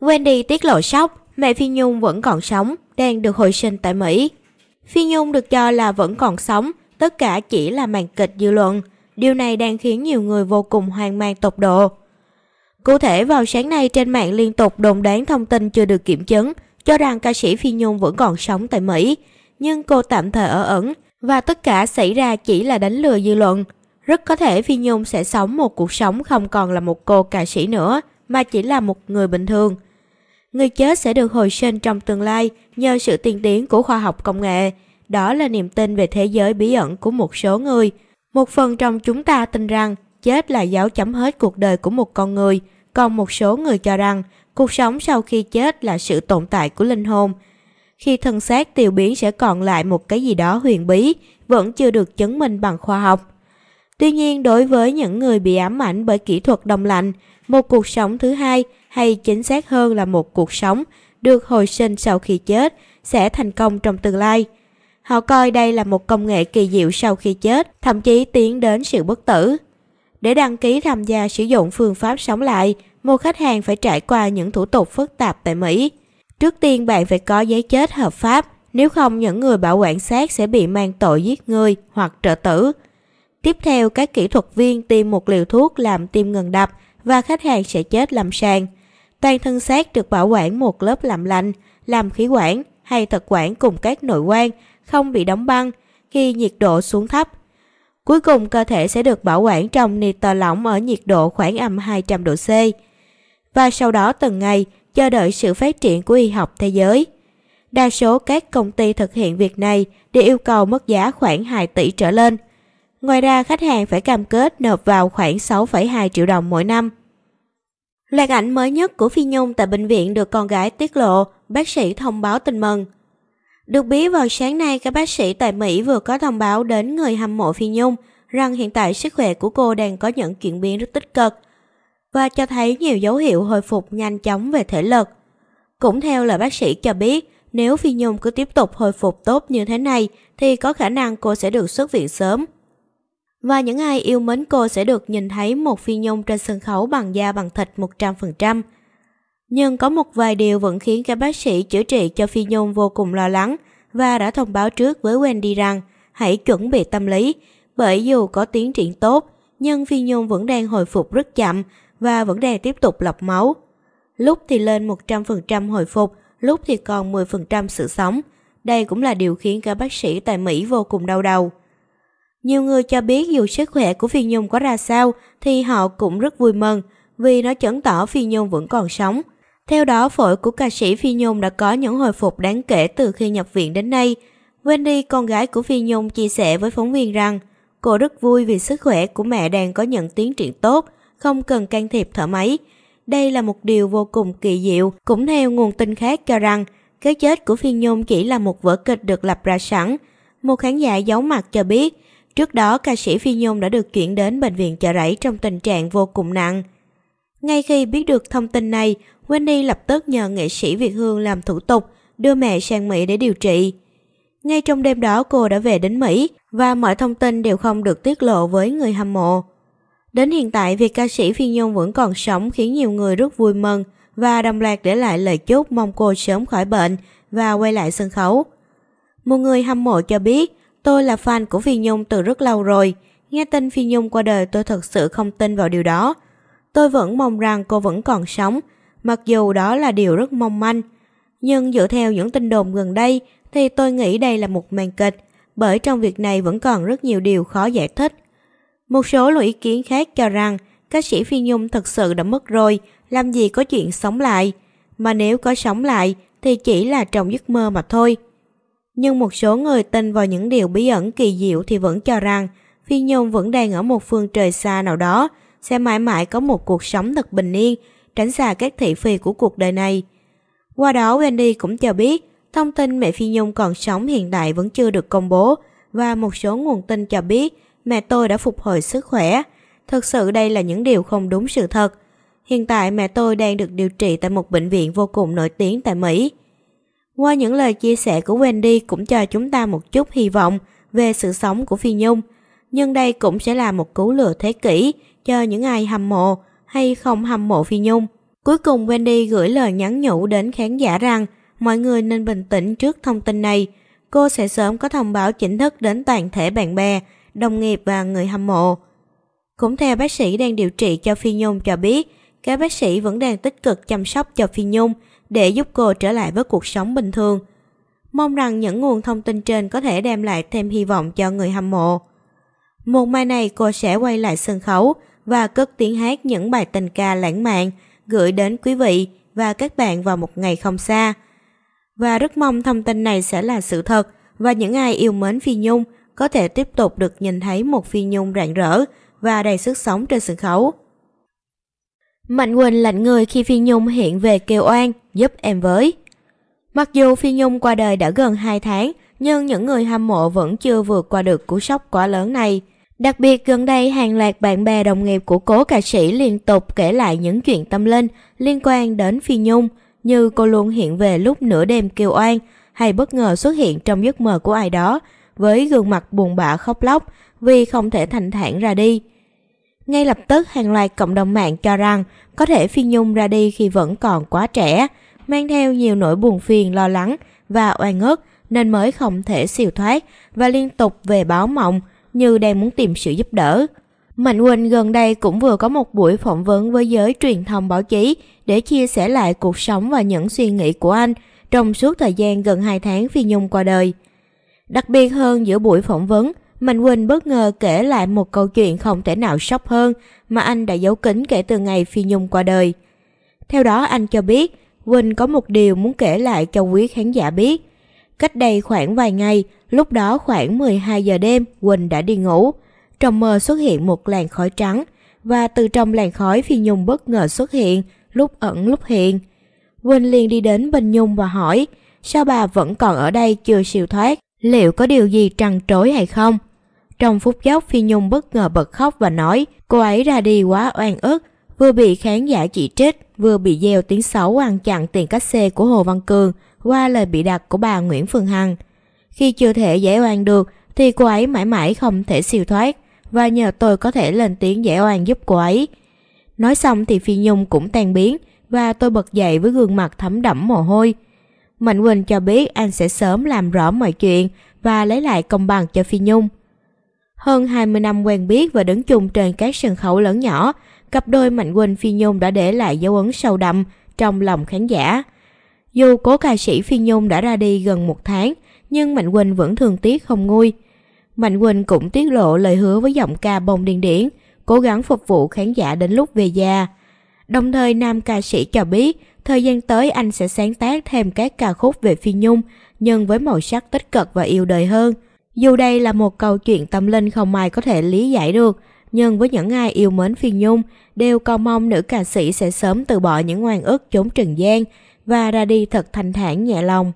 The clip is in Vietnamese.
Wendy tiết lộ sốc, mẹ Phi Nhung vẫn còn sống, đang được hồi sinh tại Mỹ. Phi Nhung được cho là vẫn còn sống, tất cả chỉ là màn kịch dư luận. Điều này đang khiến nhiều người vô cùng hoang mang tột độ. Cụ thể vào sáng nay trên mạng liên tục đồn đoán thông tin chưa được kiểm chứng, cho rằng ca sĩ Phi Nhung vẫn còn sống tại Mỹ, nhưng cô tạm thời ở ẩn và tất cả xảy ra chỉ là đánh lừa dư luận. Rất có thể Phi Nhung sẽ sống một cuộc sống không còn là một cô ca sĩ nữa, mà chỉ là một người bình thường – người chết sẽ được hồi sinh trong tương lai nhờ sự tiên tiến của khoa học công nghệ. Đó là niềm tin về thế giới bí ẩn của một số người. Một phần trong chúng ta tin rằng chết là dấu chấm hết cuộc đời của một con người, còn một số người cho rằng cuộc sống sau khi chết là sự tồn tại của linh hồn. Khi thân xác tiêu biến sẽ còn lại một cái gì đó huyền bí, vẫn chưa được chứng minh bằng khoa học. Tuy nhiên, đối với những người bị ám ảnh bởi kỹ thuật đông lạnh, một cuộc sống thứ hai hay chính xác hơn là một cuộc sống được hồi sinh sau khi chết sẽ thành công trong tương lai. Họ coi đây là một công nghệ kỳ diệu sau khi chết, thậm chí tiến đến sự bất tử. Để đăng ký tham gia sử dụng phương pháp sống lại, một khách hàng phải trải qua những thủ tục phức tạp tại Mỹ. Trước tiên bạn phải có giấy chết hợp pháp, nếu không những người bảo quản xác sẽ bị mang tội giết người hoặc trợ tử. Tiếp theo, các kỹ thuật viên tiêm một liều thuốc làm tim ngừng đập và khách hàng sẽ chết làm sàng. Toàn thân xác được bảo quản một lớp làm lạnh, làm khí quản hay thực quản cùng các nội quan không bị đóng băng khi nhiệt độ xuống thấp. Cuối cùng cơ thể sẽ được bảo quản trong nitơ lỏng ở nhiệt độ khoảng âm 200 độ C và sau đó từng ngày chờ đợi sự phát triển của y học thế giới. Đa số các công ty thực hiện việc này đều yêu cầu mức giá khoảng 2 tỷ trở lên. Ngoài ra, khách hàng phải cam kết nộp vào khoảng 6,2 triệu đồng mỗi năm. Loạt ảnh mới nhất của Phi Nhung tại bệnh viện được con gái tiết lộ, bác sĩ thông báo tình mừng. Được biết vào sáng nay, các bác sĩ tại Mỹ vừa có thông báo đến người hâm mộ Phi Nhung rằng hiện tại sức khỏe của cô đang có những chuyển biến rất tích cực và cho thấy nhiều dấu hiệu hồi phục nhanh chóng về thể lực. Cũng theo lời bác sĩ cho biết, nếu Phi Nhung cứ tiếp tục hồi phục tốt như thế này thì có khả năng cô sẽ được xuất viện sớm. Và những ai yêu mến cô sẽ được nhìn thấy một Phi Nhung trên sân khấu bằng da bằng thịt 100%. Nhưng có một vài điều vẫn khiến các bác sĩ chữa trị cho Phi Nhung vô cùng lo lắng và đã thông báo trước với Wendy rằng hãy chuẩn bị tâm lý, bởi dù có tiến triển tốt, nhưng Phi Nhung vẫn đang hồi phục rất chậm và vẫn đang tiếp tục lọc máu. Lúc thì lên 100% hồi phục, lúc thì còn 10% sự sống. Đây cũng là điều khiến các bác sĩ tại Mỹ vô cùng đau đầu. Nhiều người cho biết dù sức khỏe của Phi Nhung có ra sao thì họ cũng rất vui mừng vì nó chứng tỏ Phi Nhung vẫn còn sống. Theo đó, phổi của ca sĩ Phi Nhung đã có những hồi phục đáng kể từ khi nhập viện đến nay. Wendy, con gái của Phi Nhung, chia sẻ với phóng viên rằng cô rất vui vì sức khỏe của mẹ đang có những tiến triển tốt, không cần can thiệp thở máy. Đây là một điều vô cùng kỳ diệu. Cũng theo nguồn tin khác cho rằng, cái chết của Phi Nhung chỉ là một vở kịch được lập ra sẵn. Một khán giả giấu mặt cho biết, Trước đó, ca sĩ Phi Nhung đã được chuyển đến bệnh viện chợ rẫy trong tình trạng vô cùng nặng. Ngay khi biết được thông tin này, Wendy lập tức nhờ nghệ sĩ Việt Hương làm thủ tục đưa mẹ sang Mỹ để điều trị. Ngay trong đêm đó cô đã về đến Mỹ và mọi thông tin đều không được tiết lộ với người hâm mộ. Đến hiện tại, việc ca sĩ Phi Nhung vẫn còn sống khiến nhiều người rất vui mừng và đồng loạt để lại lời chúc mong cô sớm khỏi bệnh và quay lại sân khấu. Một người hâm mộ cho biết Tôi là fan của Phi Nhung từ rất lâu rồi. Nghe tin Phi Nhung qua đời tôi thật sự không tin vào điều đó. Tôi vẫn mong rằng cô vẫn còn sống, mặc dù đó là điều rất mong manh. Nhưng dựa theo những tin đồn gần đây thì tôi nghĩ đây là một màn kịch, bởi trong việc này vẫn còn rất nhiều điều khó giải thích. Một số luận ý kiến khác cho rằng ca sĩ Phi Nhung thật sự đã mất rồi, làm gì có chuyện sống lại. Mà nếu có sống lại thì chỉ là trong giấc mơ mà thôi nhưng một số người tin vào những điều bí ẩn kỳ diệu thì vẫn cho rằng Phi Nhung vẫn đang ở một phương trời xa nào đó, sẽ mãi mãi có một cuộc sống thật bình yên, tránh xa các thị phi của cuộc đời này. Qua đó Wendy cũng cho biết, thông tin mẹ Phi Nhung còn sống hiện tại vẫn chưa được công bố và một số nguồn tin cho biết mẹ tôi đã phục hồi sức khỏe. Thực sự đây là những điều không đúng sự thật. Hiện tại mẹ tôi đang được điều trị tại một bệnh viện vô cùng nổi tiếng tại Mỹ. Qua những lời chia sẻ của Wendy cũng cho chúng ta một chút hy vọng về sự sống của Phi Nhung. Nhưng đây cũng sẽ là một cú lừa thế kỷ cho những ai hâm mộ hay không hâm mộ Phi Nhung. Cuối cùng Wendy gửi lời nhắn nhủ đến khán giả rằng mọi người nên bình tĩnh trước thông tin này. Cô sẽ sớm có thông báo chính thức đến toàn thể bạn bè, đồng nghiệp và người hâm mộ. Cũng theo bác sĩ đang điều trị cho Phi Nhung cho biết, các bác sĩ vẫn đang tích cực chăm sóc cho Phi Nhung để giúp cô trở lại với cuộc sống bình thường. Mong rằng những nguồn thông tin trên có thể đem lại thêm hy vọng cho người hâm mộ. Một mai này cô sẽ quay lại sân khấu và cất tiếng hát những bài tình ca lãng mạn gửi đến quý vị và các bạn vào một ngày không xa. Và rất mong thông tin này sẽ là sự thật và những ai yêu mến Phi Nhung có thể tiếp tục được nhìn thấy một Phi Nhung rạng rỡ và đầy sức sống trên sân khấu. Mạnh Quỳnh lạnh người khi Phi Nhung hiện về kêu oan, giúp em với. Mặc dù Phi Nhung qua đời đã gần 2 tháng, nhưng những người hâm mộ vẫn chưa vượt qua được cú sốc quá lớn này. Đặc biệt gần đây hàng loạt bạn bè đồng nghiệp của cố ca sĩ liên tục kể lại những chuyện tâm linh liên quan đến Phi Nhung, như cô luôn hiện về lúc nửa đêm kêu oan hay bất ngờ xuất hiện trong giấc mơ của ai đó với gương mặt buồn bã khóc lóc vì không thể thành thản ra đi. Ngay lập tức hàng loạt cộng đồng mạng cho rằng có thể Phi Nhung ra đi khi vẫn còn quá trẻ, mang theo nhiều nỗi buồn phiền lo lắng và oan ức nên mới không thể siêu thoát và liên tục về báo mộng như đang muốn tìm sự giúp đỡ. Mạnh Quỳnh gần đây cũng vừa có một buổi phỏng vấn với giới truyền thông báo chí để chia sẻ lại cuộc sống và những suy nghĩ của anh trong suốt thời gian gần 2 tháng Phi Nhung qua đời. Đặc biệt hơn giữa buổi phỏng vấn, Mạnh Quỳnh bất ngờ kể lại một câu chuyện không thể nào sốc hơn mà anh đã giấu kín kể từ ngày Phi Nhung qua đời. Theo đó anh cho biết, Quỳnh có một điều muốn kể lại cho quý khán giả biết. Cách đây khoảng vài ngày, lúc đó khoảng 12 giờ đêm, Quỳnh đã đi ngủ. Trong mơ xuất hiện một làn khói trắng, và từ trong làn khói Phi Nhung bất ngờ xuất hiện, lúc ẩn lúc hiện. Quỳnh liền đi đến bên Nhung và hỏi, sao bà vẫn còn ở đây chưa siêu thoát, liệu có điều gì trằn trối hay không? Trong phút chốc Phi Nhung bất ngờ bật khóc và nói cô ấy ra đi quá oan ức, vừa bị khán giả chỉ trích, vừa bị gieo tiếng xấu ăn chặn tiền cách xê của Hồ Văn Cường qua lời bị đặt của bà Nguyễn Phương Hằng. Khi chưa thể giải oan được thì cô ấy mãi mãi không thể siêu thoát và nhờ tôi có thể lên tiếng giải oan giúp cô ấy. Nói xong thì Phi Nhung cũng tan biến và tôi bật dậy với gương mặt thấm đẫm mồ hôi. Mạnh Quỳnh cho biết anh sẽ sớm làm rõ mọi chuyện và lấy lại công bằng cho Phi Nhung. Hơn 20 năm quen biết và đứng chung trên các sân khấu lớn nhỏ, cặp đôi Mạnh Quỳnh Phi Nhung đã để lại dấu ấn sâu đậm trong lòng khán giả. Dù cố ca sĩ Phi Nhung đã ra đi gần một tháng, nhưng Mạnh Quỳnh vẫn thường tiếc không nguôi. Mạnh Quỳnh cũng tiết lộ lời hứa với giọng ca bông điên điển, cố gắng phục vụ khán giả đến lúc về già. Đồng thời nam ca sĩ cho biết thời gian tới anh sẽ sáng tác thêm các ca khúc về Phi Nhung nhưng với màu sắc tích cực và yêu đời hơn – dù đây là một câu chuyện tâm linh không ai có thể lý giải được, nhưng với những ai yêu mến Phi Nhung đều cầu mong nữ ca sĩ sẽ sớm từ bỏ những oan ức chốn trần gian và ra đi thật thanh thản nhẹ lòng.